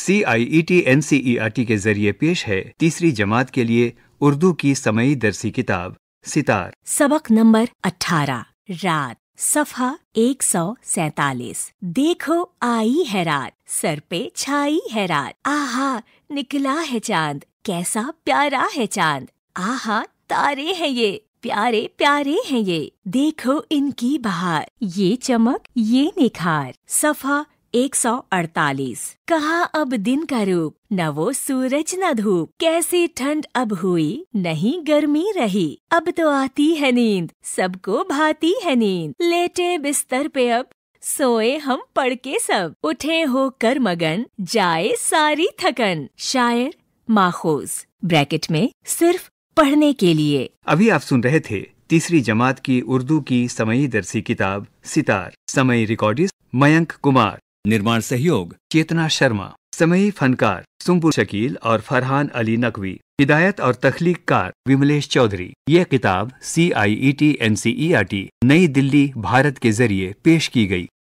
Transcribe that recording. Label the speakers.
Speaker 1: C I E T N C E R T के जरिए पेश है तीसरी जमात के लिए उर्दू की समयी दरसी किताब सितार
Speaker 2: सबक नंबर अठारह रात सफा एक सौ सैतालीस देखो आई है रात सर पे छाई है रात आहा निकला है चांद कैसा प्यारा है चांद आहा तारे हैं ये प्यारे प्यारे हैं ये देखो इनकी बहार ये चमक ये निखार सफा 148 कहा अब दिन का रूप न वो सूरज न धूप कैसी ठंड अब हुई नहीं गर्मी रही अब तो आती है नींद सबको भाती है नींद लेटे बिस्तर पे अब सोए हम पढ़ के सब उठे हो कर मगन जाए सारी थकन शायर माखोज ब्रैकेट में सिर्फ
Speaker 1: पढ़ने के लिए अभी आप सुन रहे थे तीसरी जमात की उर्दू की समयी दर्सी किताब सितार समय रिकॉर्डिस्ट मयंक कुमार निर्माण सहयोग चेतना शर्मा समय फनकार सुम्बुल शकील और फरहान अली नकवी हिदायत और कार विमलेश चौधरी यह किताब C I E T N C E R T New Delhi Bharat के जरिए पेश की गई